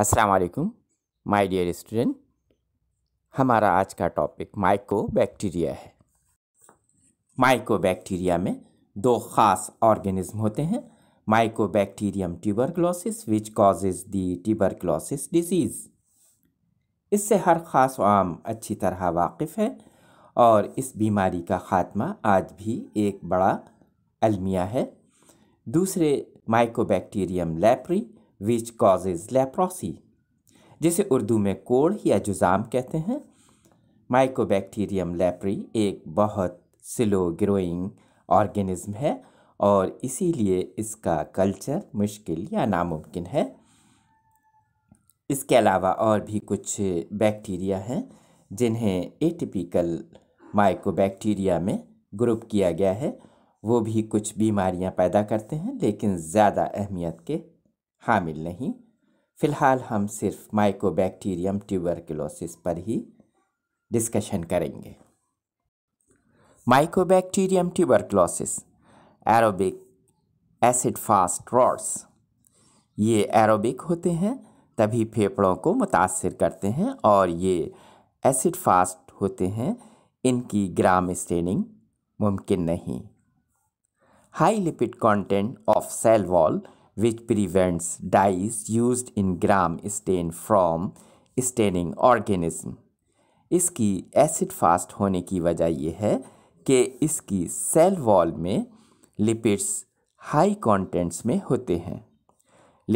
अस्सलाम वालेकुम my dear student हमारा आज का टॉपिक माइको बैक्टीरिया है माइको बैक्टीरिया में दो खास ऑर्गेनिज्म होते हैं mycobacterium tuberculosis which causes the tuberculosis disease इससे हर ख़ास आम अच्छी तरह वाकिफ़ है और इस बीमारी का ख़ात्मा आज भी एक बड़ा अलमिया है दूसरे mycobacterium leprae which causes leprosy जिसे उर्दू में कोड़ या जुज़ाम कहते हैं माइकोबैक्टीरियम लेप्री एक बहुत स्लो ग्रोइंग ऑर्गेनिज्म है और इसीलिए इसका कल्चर मुश्किल या नामुमकिन है इसके अलावा और भी कुछ बैक्टीरिया हैं जिन्हें एटिपिकल माइकोबैक्टीरिया में ग्रुप किया गया है वो भी कुछ बीमारियां पैदा करते हैं लेकिन ज़्यादा अहमियत के हामिल नहीं फ़िलहाल हम सिर्फ माइकोबैक्टीरियम ट्यूबरकुलोसिस पर ही डिस्कशन करेंगे mycobacterium tuberculosis aerobic acid fast rods ये एरोबिक होते हैं तभी फेफड़ों को मुतासर करते हैं और ये एसिड फास्ट होते हैं इनकी ग्राम स्टेनिंग मुमकिन नहीं high lipid content of cell wall which prevents dyes used in gram stain from staining organism इसकी एसिड फास्ट होने की वजह यह है कि इसकी सेल वॉल में लिपिड्स हाई कंटेंट्स में होते हैं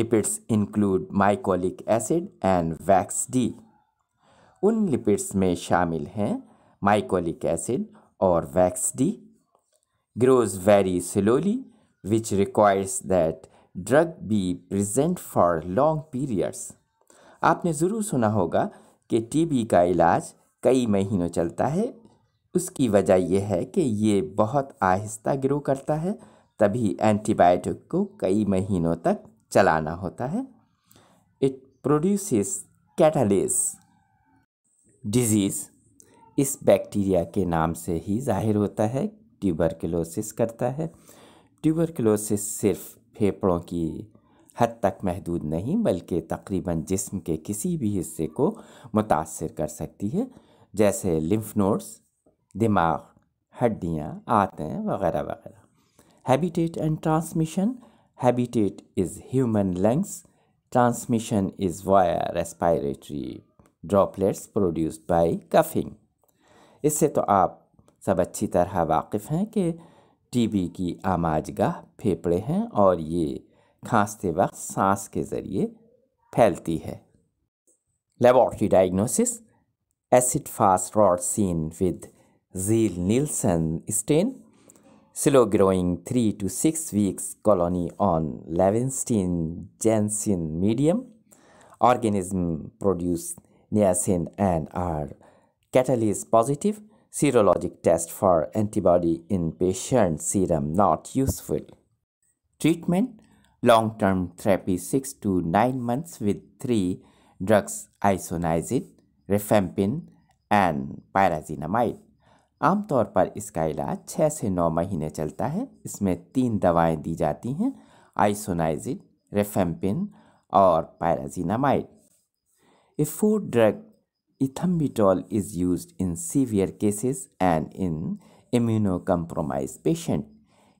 lipids include mycolic acid and wax D उन लिपिड्स में शामिल हैं माइकोलिक एसिड और wax D grows very slowly which requires that drug be present for long periods आपने ज़रूर सुना होगा कि टीबी का इलाज कई महीनों चलता है उसकी वजह यह है कि ये बहुत आहिस्ता ग्रो करता है तभी एंटीबायोटिक को कई महीनों तक चलाना होता है इट प्रोड्यूस कैटालेस डिजीज़ इस बैक्टीरिया के नाम से ही जाहिर होता है ट्यूबरकलोसिस करता है ट्यूबरकलोसिस सिर्फ फेफड़ों की हद तक महदूद नहीं बल्कि तकरीबन जिस्म के किसी भी हिस्से को मुतासर कर सकती है जैसे लिम्फ नोड्स दिमाग हड्डियाँ हैं वगैरह वगैरह habitat and transmission habitat is human lungs transmission is via respiratory droplets produced by coughing इससे तो आप सब अच्छी तरह वाकिफ़ हैं कि टीबी की आमाजगा फेफड़े हैं और ये खांसते वक्त सांस के जरिए फैलती है laboratory diagnosis acid fast rod seen with Ziehl Neelsen stain slow growing three to six weeks colony on Lowenstein Jensen medium organism produce niacin and are catalase positive serologic test for antibody in patient serum not useful. Treatment Long-term therapy 6 to 9 months with 3 drugs isoniazid, rifampin and pyrazinamide आमतौर पर इसका इलाज छः से नौ महीने चलता है इसमें तीन दवाएं दी जाती हैं आइसोनाइजिड रेफेम्पिन और pyrazinamide if fourth drug ethambutol is used in severe cases and in immunocompromised patient.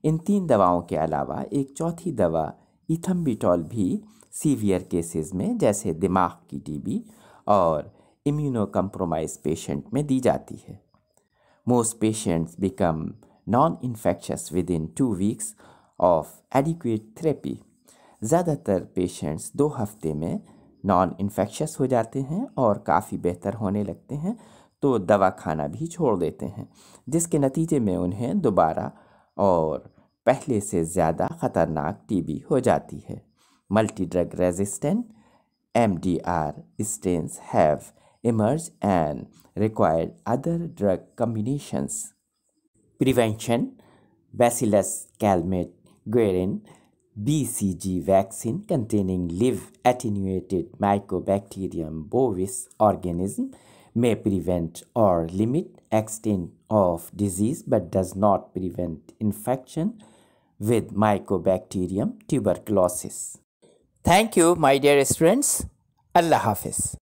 इन तीन दवाओं के अलावा एक चौथी दवा इथम्बिटॉल भी सीवियर केसेस में जैसे दिमाग की टीबी और इम्यूनोकम्प्रोमाइज पेशेंट में दी जाती है most patients become non infectious within two weeks of adequate therapy ज़्यादातर पेशेंट्स दो हफ्ते में नॉन इन्फेक्शस हो जाते हैं और काफ़ी बेहतर होने लगते हैं तो दवा खाना भी छोड़ देते हैं जिसके नतीजे में उन्हें दोबारा और पहले से ज़्यादा ख़तरनाक टीबी हो जाती है multi drug resistant M D R strains have emerged and required other drug combinations prevention bacillus Calmette guarin BCG vaccine containing live attenuated Mycobacterium bovis organism may prevent or limit extent of disease but does not prevent infection with Mycobacterium tuberculosis. Thank you my dear students. Allah Hafiz.